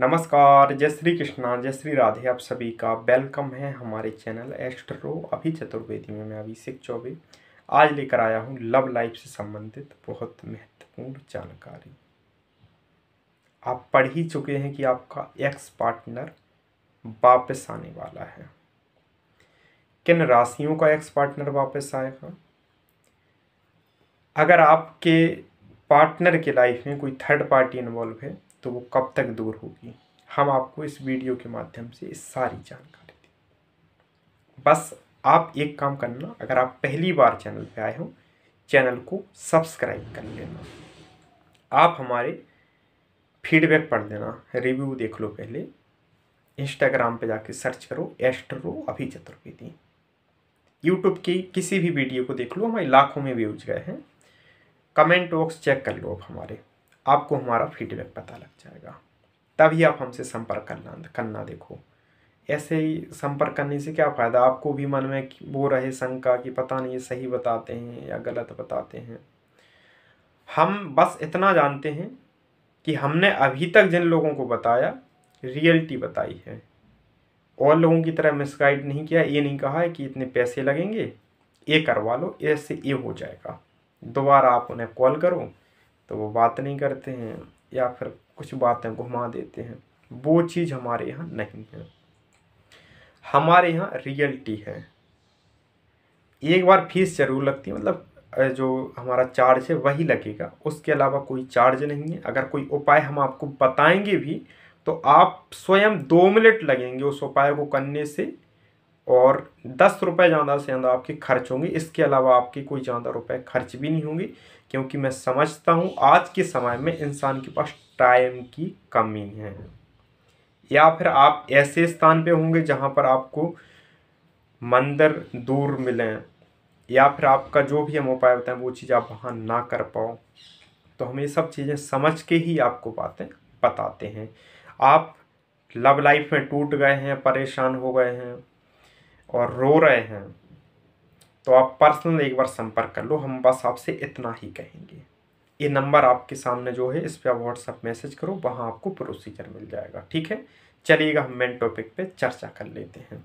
नमस्कार जय श्री कृष्णा जय श्री राधे आप सभी का वेलकम है हमारे चैनल एस्ट्रो अभी चतुर्वेदी में मैं अभिषेक चौबे आज लेकर आया हूँ लव लाइफ से संबंधित बहुत महत्वपूर्ण जानकारी आप पढ़ ही चुके हैं कि आपका एक्स पार्टनर वापस आने वाला है किन राशियों का एक्स पार्टनर वापस आएगा अगर आपके पार्टनर के लाइफ में कोई थर्ड पार्टी इन्वॉल्व है तो वो कब तक दूर होगी हम आपको इस वीडियो के माध्यम से इस सारी जानकारी दें बस आप एक काम करना अगर आप पहली बार चैनल पे आए हो चैनल को सब्सक्राइब कर लेना आप हमारे फीडबैक पढ़ देना रिव्यू देख लो पहले इंस्टाग्राम पे जाके सर्च करो एस्ट्रो अभी चतुर्वेदी यूट्यूब की किसी भी वीडियो को देख लो हमारे लाखों में व्यूज गए हैं कमेंट बॉक्स चेक कर लो आप हमारे आपको हमारा फीडबैक पता लग जाएगा तभी आप हमसे संपर्क करना करना देखो ऐसे ही संपर्क करने से क्या फ़ायदा आपको भी मन में वो रहे शंका कि पता नहीं सही बताते हैं या गलत बताते हैं हम बस इतना जानते हैं कि हमने अभी तक जिन लोगों को बताया रियलिटी बताई है और लोगों की तरह मिसगाइड नहीं किया ये नहीं कहा है कि इतने पैसे लगेंगे ये करवा लो ऐसे ये हो जाएगा दोबारा आप उन्हें कॉल करो तो वो बात नहीं करते हैं या फिर कुछ बातें घुमा देते हैं वो चीज़ हमारे यहाँ नहीं है हमारे यहाँ रियलिटी है एक बार फीस ज़रूर लगती है मतलब जो हमारा चार्ज है वही लगेगा उसके अलावा कोई चार्ज नहीं है अगर कोई उपाय हम आपको बताएंगे भी तो आप स्वयं दो मिनट लगेंगे उस उपाय को करने से और दस रुपये ज़्यादा से ज़्यादा आपके खर्च होंगे इसके अलावा आपके कोई ज़्यादा रुपए खर्च भी नहीं होंगे क्योंकि मैं समझता हूँ आज के समय में इंसान के पास टाइम की कमी है या फिर आप ऐसे स्थान पे होंगे जहाँ पर आपको मंदिर दूर मिलें या फिर आपका जो भी हम उपाय बताएं वो चीज़ आप वहाँ ना कर पाओ तो हम ये सब चीज़ें समझ के ही आपको बातें बताते हैं आप लव लाइफ में टूट गए हैं परेशान हो गए हैं और रो रहे हैं तो आप पर्सनल एक बार संपर्क कर लो हम बस आपसे इतना ही कहेंगे ये नंबर आपके सामने जो है इस पर आप व्हाट्सअप मैसेज करो वहाँ आपको प्रोसीजर मिल जाएगा ठीक है चलिएगा हम मेन टॉपिक पे चर्चा कर लेते हैं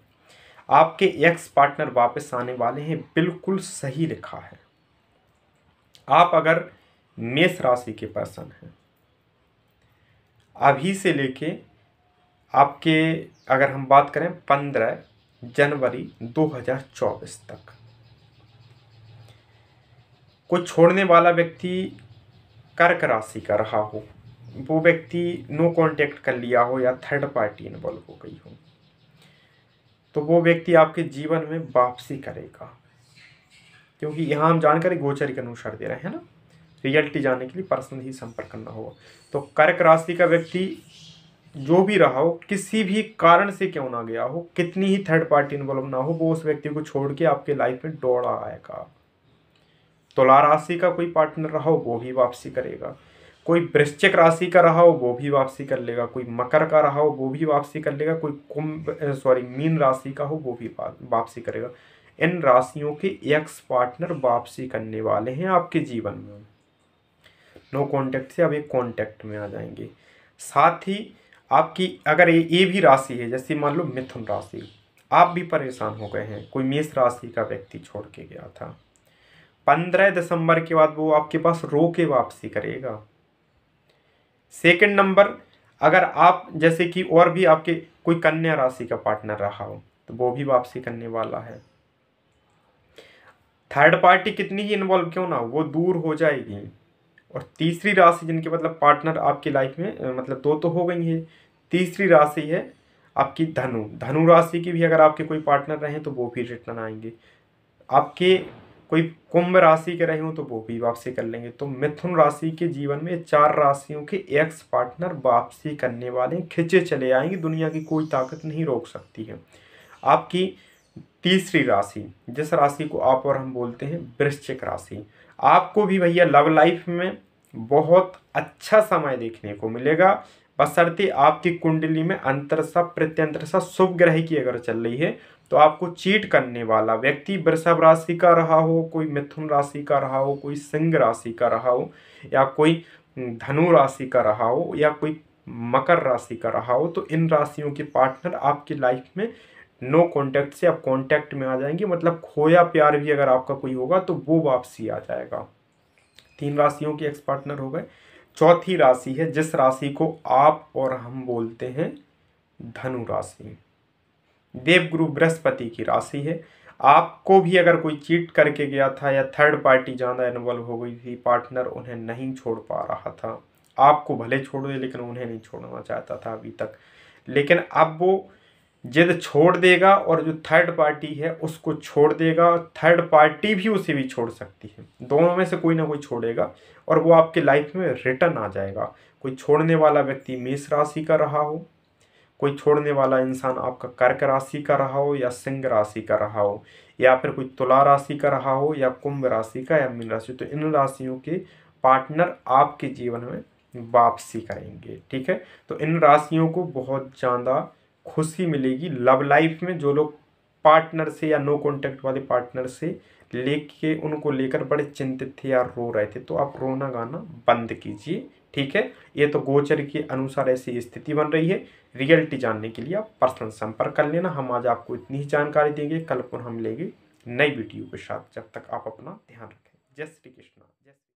आपके एक्स पार्टनर वापस आने वाले हैं बिल्कुल सही लिखा है आप अगर मेष राशि के पर्सन हैं अभी से लेके आपके अगर हम बात करें पंद्रह जनवरी 2024 तक को छोड़ने वाला व्यक्ति कर्क राशि का रहा हो वो व्यक्ति नो कांटेक्ट कर लिया हो या थर्ड पार्टी इन्वॉल्व हो गई हो तो वो व्यक्ति आपके जीवन में वापसी करेगा क्योंकि यहाँ हम जानकारी गोचर के अनुसार दे रहे हैं ना रियलिटी जानने के लिए पर्सनल ही संपर्क करना होगा तो कर्क राशि का व्यक्ति जो भी रहा हो किसी भी कारण से क्यों ना गया हो कितनी ही थर्ड पार्टी इन्वॉल्व ना हो वो उस व्यक्ति को छोड़ के आपके लाइफ में दौड़ा आएगा तुला तो राशि का कोई पार्टनर रहा हो वो भी वापसी करेगा कोई वृश्चिक राशि का रहा हो वो भी वापसी कर लेगा कोई मकर का रहा हो वो भी वापसी कर लेगा कोई कुंभ सॉरी मीन राशि का हो वो भी वापसी करेगा इन राशियों के एक्स पार्टनर वापसी करने वाले हैं आपके जीवन में नो कॉन्टेक्ट से अब एक कॉन्टेक्ट में आ जाएंगे साथ ही आपकी अगर ये भी राशि है जैसे मान लो मिथुन राशि आप भी परेशान हो गए हैं कोई मेष राशि का व्यक्ति छोड़ के गया था पंद्रह दिसंबर के बाद वो आपके पास रो के वापसी करेगा सेकंड नंबर अगर आप जैसे कि और भी आपके कोई कन्या राशि का पार्टनर रहा हो तो वो भी वापसी करने वाला है थर्ड पार्टी कितनी ही इन्वॉल्व क्यों ना वो दूर हो जाएगी और तीसरी राशि जिनके मतलब पार्टनर आपकी लाइफ में मतलब दो तो हो गई है तीसरी राशि है आपकी धनु धनु राशि की भी अगर आपके कोई पार्टनर रहें तो वो भी रिटर्न आएंगे आपके कोई कुंभ राशि के रहे हो तो वो भी वापसी कर लेंगे तो मिथुन राशि के जीवन में चार राशियों के एक्स पार्टनर वापसी करने वाले खिंचे चले आएंगे दुनिया की कोई ताकत नहीं रोक सकती है आपकी तीसरी राशि जिस राशि को आप और हम बोलते हैं वृश्चिक राशि आपको भी भैया लव लाइफ में बहुत अच्छा समय देखने को मिलेगा बसरते आपकी कुंडली में अंतरसा प्रत्यंतरसा शुभ ग्रह की अगर चल रही है तो आपको चीट करने वाला व्यक्ति वृषभ राशि का रहा हो कोई मिथुन राशि का रहा हो कोई सिंह राशि का रहा हो या कोई धनु राशि का रहा हो या कोई मकर राशि का रहा हो तो इन राशियों के पार्टनर आपकी लाइफ में नो कॉन्टैक्ट से आप कॉन्टैक्ट में आ जाएंगे मतलब खोया प्यार भी अगर आपका कोई होगा तो वो वापसी आ जाएगा तीन राशियों के एक्स पार्टनर हो गए चौथी राशि है जिस राशि को आप और हम बोलते हैं धनु राशि देवगुरु बृहस्पति की राशि है आपको भी अगर कोई चीट करके गया था या थर्ड पार्टी ज़्यादा इन्वॉल्व हो गई थी पार्टनर उन्हें नहीं छोड़ पा रहा था आपको भले छोड़ दे लेकिन उन्हें नहीं छोड़ना चाहता था अभी तक लेकिन अब वो जिद छोड़ देगा और जो थर्ड पार्टी है उसको छोड़ देगा थर्ड पार्टी भी उसे भी छोड़ सकती है दोनों में से कोई ना कोई छोड़ेगा और वो आपके लाइफ में रिटर्न आ जाएगा कोई छोड़ने वाला व्यक्ति मेष राशि का रहा हो कोई छोड़ने वाला इंसान आपका कर्क राशि का रहा हो या सिंह राशि का रहा हो या फिर कोई तुला राशि का रहा हो या कुंभ राशि का या मीन राशि तो इन राशियों के पार्टनर आपके जीवन में वापसी करेंगे ठीक है तो इन राशियों को बहुत ज़्यादा खुशी मिलेगी लव लाइफ में जो लोग पार्टनर से या नो कॉन्टैक्ट वाले पार्टनर से लेके उनको लेकर बड़े चिंतित थे या रो रहे थे तो आप रोना गाना बंद कीजिए ठीक है ये तो गोचर के अनुसार ऐसी स्थिति बन रही है रियलिटी जानने के लिए आप पर्सनल संपर्क कर लेना हम आज आपको इतनी ही जानकारी देंगे कल पुनः हम लेंगे नई वीडियो के साथ जब तक आप अपना ध्यान रखें जय श्री कृष्णा जय